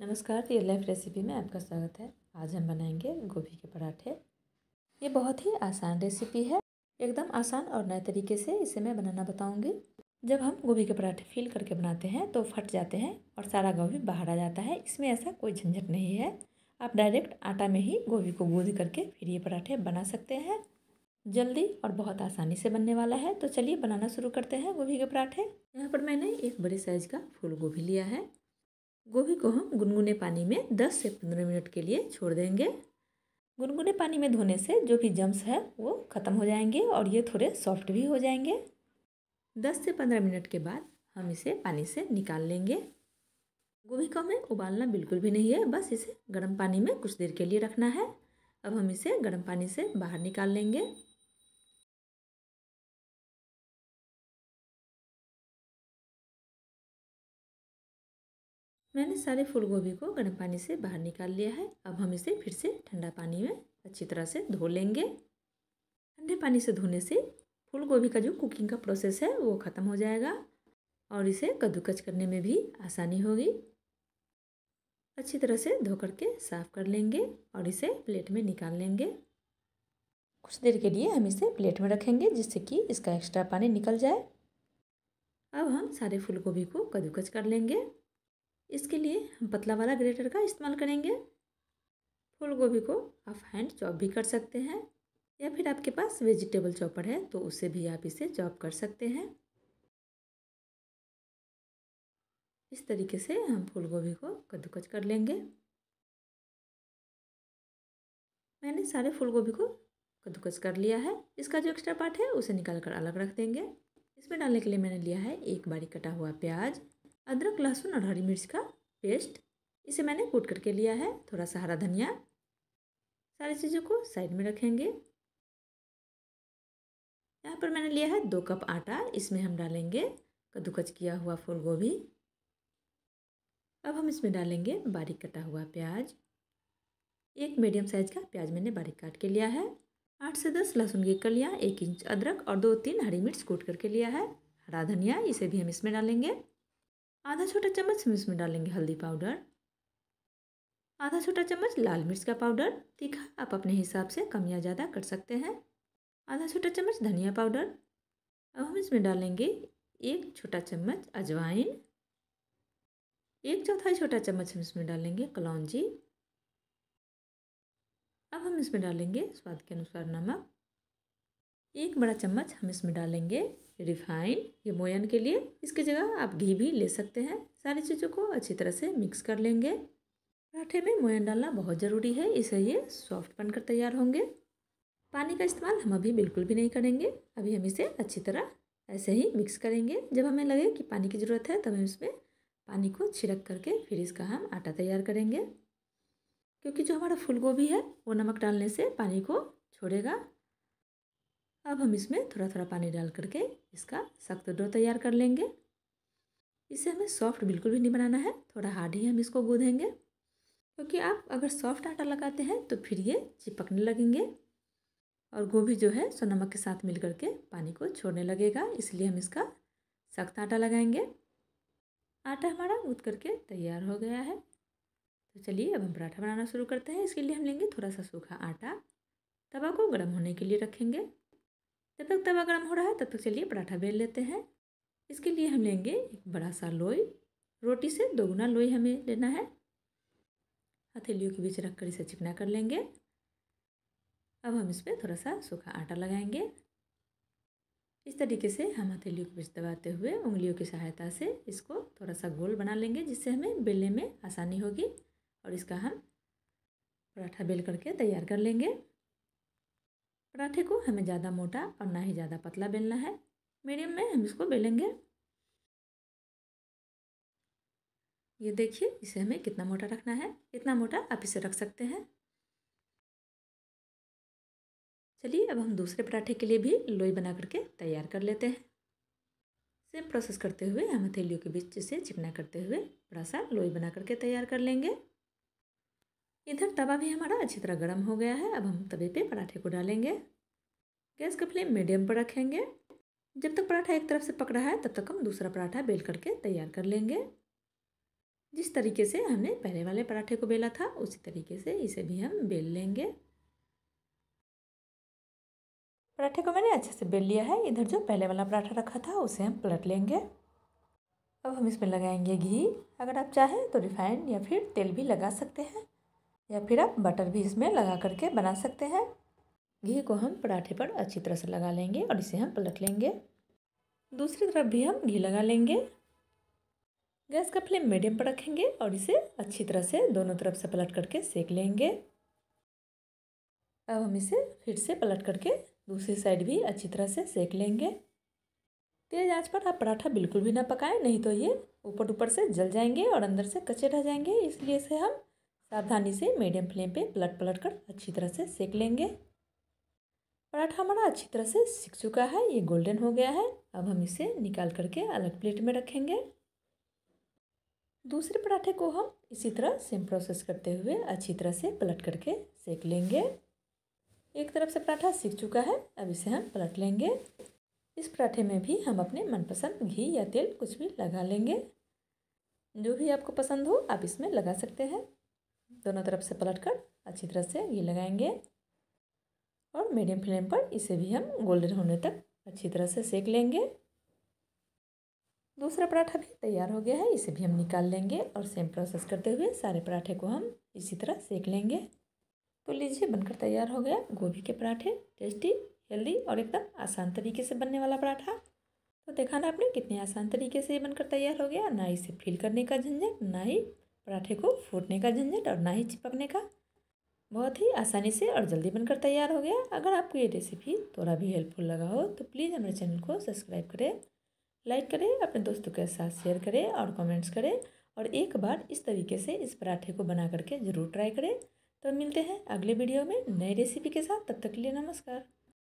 नमस्कार real life recipe में आपका स्वागत है आज हम बनाएंगे गोभी के पराठे ये बहुत ही आसान रेसिपी है एकदम आसान और नए तरीके से इसे मैं बनाना बताऊंगी जब हम गोभी के पराठे फील करके बनाते हैं तो फट जाते हैं और सारा गोभी बाहर आ जाता है इसमें ऐसा कोई झंझट नहीं है आप डायरेक्ट आटा में ही गोभी को गूंद करके फिर ये पराठे बना सकते हैं जल्दी और बहुत आसानी से बनने वाला है तो चलिए बनाना शुरू करते हैं गोभी के पराठे यहाँ पर मैंने एक बड़े साइज़ का फूल गोभी लिया है गोभी को हम गुनगुने पानी में 10 से 15 मिनट के लिए छोड़ देंगे गुनगुने पानी में धोने से जो भी जम्स है वो ख़त्म हो जाएंगे और ये थोड़े सॉफ्ट भी हो जाएंगे 10 से 15 मिनट के बाद हम इसे पानी से निकाल लेंगे गोभी को हमें उबालना बिल्कुल भी नहीं है बस इसे गर्म पानी में कुछ देर के लिए रखना है अब हम इसे गर्म पानी से बाहर निकाल लेंगे मैंने सारे फूल गोभी को गर्म पानी से बाहर निकाल लिया है अब हम इसे फिर से ठंडा पानी में अच्छी तरह से धो लेंगे ठंडे पानी से धोने से फूल गोभी का जो कुकिंग का प्रोसेस है वो ख़त्म हो जाएगा और इसे कद्दूकच करने में भी आसानी होगी अच्छी तरह से धो करके साफ़ कर लेंगे और इसे प्लेट में निकाल लेंगे कुछ देर के लिए हम इसे प्लेट में रखेंगे जिससे कि इसका एक्स्ट्रा पानी निकल जाए अब हम सारे फूल गोभी को कद्दूकच कर लेंगे इसके लिए पतला वाला ग्रेटर का इस्तेमाल करेंगे फूल गोभी को आप हैंड चॉप भी कर सकते हैं या फिर आपके पास वेजिटेबल चॉपर है तो उसे भी आप इसे चॉप कर सकते हैं इस तरीके से हम फूल गोभी को कद्दूकच कर लेंगे मैंने सारे फूल गोभी को कद्दूकच कर लिया है इसका जो एक्स्ट्रा पार्ट है उसे निकाल कर अलग रख देंगे इसमें डालने के लिए मैंने लिया है एक बारी कटा हुआ प्याज अदरक लहसुन और हरी मिर्च का पेस्ट इसे मैंने कूट करके लिया है थोड़ा सा हरा धनिया सारी चीज़ों को साइड में रखेंगे यहाँ पर मैंने लिया है दो कप आटा इसमें हम डालेंगे कद्दूकच किया हुआ फूल गोभी अब हम इसमें डालेंगे बारीक कटा हुआ प्याज एक मीडियम साइज का प्याज मैंने बारीक काट के लिया है आठ से दस लहसुन की कलियाँ एक इंच अदरक और दो तीन हरी मिर्च कूट करके लिया है हरा धनिया इसे भी हम इसमें डालेंगे आधा छोटा चम्मच हम इसमें डालेंगे हल्दी पाउडर आधा छोटा चम्मच लाल मिर्च का पाउडर तीखा आप अपने हिसाब से कम या ज़्यादा कर सकते हैं आधा छोटा चम्मच धनिया पाउडर अब हम इसमें डालेंगे एक छोटा चम्मच अजवाइन एक चौथाई छोटा चम्मच हम इसमें डालेंगे कलौजी अब हम इसमें डालेंगे स्वाद के अनुसार नमक एक बड़ा चम्मच हम इसमें डालेंगे रिफाइन ये मोयन के लिए इसकी जगह आप घी भी ले सकते हैं सारी चीज़ों को अच्छी तरह से मिक्स कर लेंगे पराठे में मोयन डालना बहुत ज़रूरी है इसे ये सॉफ्ट बनकर तैयार होंगे पानी का इस्तेमाल हम अभी बिल्कुल भी नहीं करेंगे अभी हम इसे अच्छी तरह ऐसे ही मिक्स करेंगे जब हमें लगे कि पानी की ज़रूरत है तब हम इसमें पानी को छिड़क करके फिर इसका हम आटा तैयार करेंगे क्योंकि जो हमारा फूल गोभी है वो नमक डालने से पानी को छोड़ेगा अब हम इसमें थोड़ा थोड़ा पानी डाल करके इसका सख्त डो तैयार कर लेंगे इसे हमें सॉफ्ट बिल्कुल भी नहीं बनाना है थोड़ा हार्ड ही हम इसको गूँधेंगे क्योंकि आप अगर सॉफ्ट आटा लगाते हैं तो फिर ये चिपकने लगेंगे और गोभी जो है सो नमक के साथ मिल करके पानी को छोड़ने लगेगा इसलिए हम इसका सख्त आटा लगाएंगे आटा हमारा गूँथ करके तैयार हो गया है तो चलिए अब हम पराठा बनाना शुरू करते हैं इसके लिए हम लेंगे थोड़ा सा सूखा आटा तवा को गर्म होने के लिए रखेंगे जब तक तवा गर्म हो रहा है तब तक चलिए पराठा बेल लेते हैं इसके लिए हम लेंगे एक बड़ा सा लोई रोटी से दोगुना लोई हमें लेना है हथेलियों के बीच रख कर इसे चिकना कर लेंगे अब हम इस पर थोड़ा सा सूखा आटा लगाएंगे इस तरीके से हम हथेलियों के बीच दबाते हुए उंगलियों की सहायता से इसको थोड़ा सा गोल बना लेंगे जिससे हमें बेलने में आसानी होगी और इसका हम पराठा बेल करके तैयार कर लेंगे पराठे को हमें ज़्यादा मोटा और ना ही ज़्यादा पतला बेलना है मीडियम में हम इसको बेलेंगे ये देखिए इसे हमें कितना मोटा रखना है इतना मोटा आप इसे रख सकते हैं चलिए अब हम दूसरे पराठे के लिए भी लोई बना करके तैयार कर लेते हैं सेम प्रोसेस करते हुए हम हथेलियों के बीच इसे चिकना करते हुए थोड़ा सा लोई बना करके तैयार कर लेंगे इधर तवा भी हमारा अच्छी तरह गर्म हो गया है अब हम तवे पे पराठे को डालेंगे गैस का फ्लेम मीडियम पर रखेंगे जब तक पराठा एक तरफ से पक रहा है तब तक हम दूसरा पराठा बेल करके तैयार कर लेंगे जिस तरीके से हमने पहले वाले पराठे को बेला था उसी तरीके से इसे भी हम बेल लेंगे पराठे को मैंने अच्छे से बेल लिया है इधर जो पहले वाला पराठा रखा था उसे हम पलट लेंगे अब हम इसमें लगाएंगे घी अगर आप चाहें तो रिफाइंड या फिर तेल भी लगा सकते हैं या फिर आप बटर भी इसमें लगा करके बना सकते हैं घी को हम पराठे पर अच्छी तरह से लगा लेंगे और इसे हम पलट लेंगे दूसरी तरफ भी हम घी लगा लेंगे गैस का फ्लेम मीडियम पर रखेंगे और इसे अच्छी तरह से दोनों तरफ से पलट करके सेक लेंगे अब हम इसे फिर से पलट करके दूसरी साइड भी अच्छी तरह से सेक लेंगे तेज़ आंच पर आप पराठा बिल्कुल भी ना पकाएं नहीं तो ये ऊपर ऊपर से जल जाएंगे और अंदर से कच्चे रह जाएंगे इसलिए इसे हम सावधानी से मीडियम फ्लेम पे पलट पलट कर अच्छी तरह से सेक लेंगे पराठा हमारा अच्छी तरह से सीख चुका है ये गोल्डन हो गया है अब हम इसे निकाल करके अलग प्लेट में रखेंगे दूसरे पराठे को हम इसी तरह सेम प्रोसेस करते हुए अच्छी तरह से पलट करके सेक लेंगे एक तरफ से पराठा सीख चुका है अब इसे हम पलट लेंगे इस पराठे में भी हम अपने मनपसंद घी या तेल कुछ भी लगा लेंगे जो भी आपको पसंद हो आप इसमें लगा सकते हैं दोनों तरफ से पलट कर अच्छी तरह से ये लगाएंगे और मीडियम फ्लेम पर इसे भी हम गोल्डन होने तक अच्छी तरह से सेक लेंगे दूसरा पराठा भी तैयार हो गया है इसे भी हम निकाल लेंगे और सेम प्रोसेस करते हुए सारे पराठे को हम इसी तरह सेक लेंगे तो लीजिए बनकर तैयार हो गया गोभी के पराठे टेस्टी हेल्दी और एकदम आसान तरीके से बनने वाला पराठा तो देखा ना आपने कितने आसान तरीके से ये बनकर तैयार हो गया ना इसे फील करने का झंझट ना ही पराठे को फूटने का झंझट और ना ही चिपकने का बहुत ही आसानी से और जल्दी बनकर तैयार हो गया अगर आपको ये रेसिपी थोड़ा भी हेल्पफुल लगा हो तो प्लीज़ हमारे चैनल को सब्सक्राइब करें लाइक करें अपने दोस्तों के साथ शेयर करें और कमेंट्स करें और एक बार इस तरीके से इस पराठे को बना करके ज़रूर ट्राई करें तो मिलते हैं अगले वीडियो में नई रेसिपी के साथ तब तक के लिए नमस्कार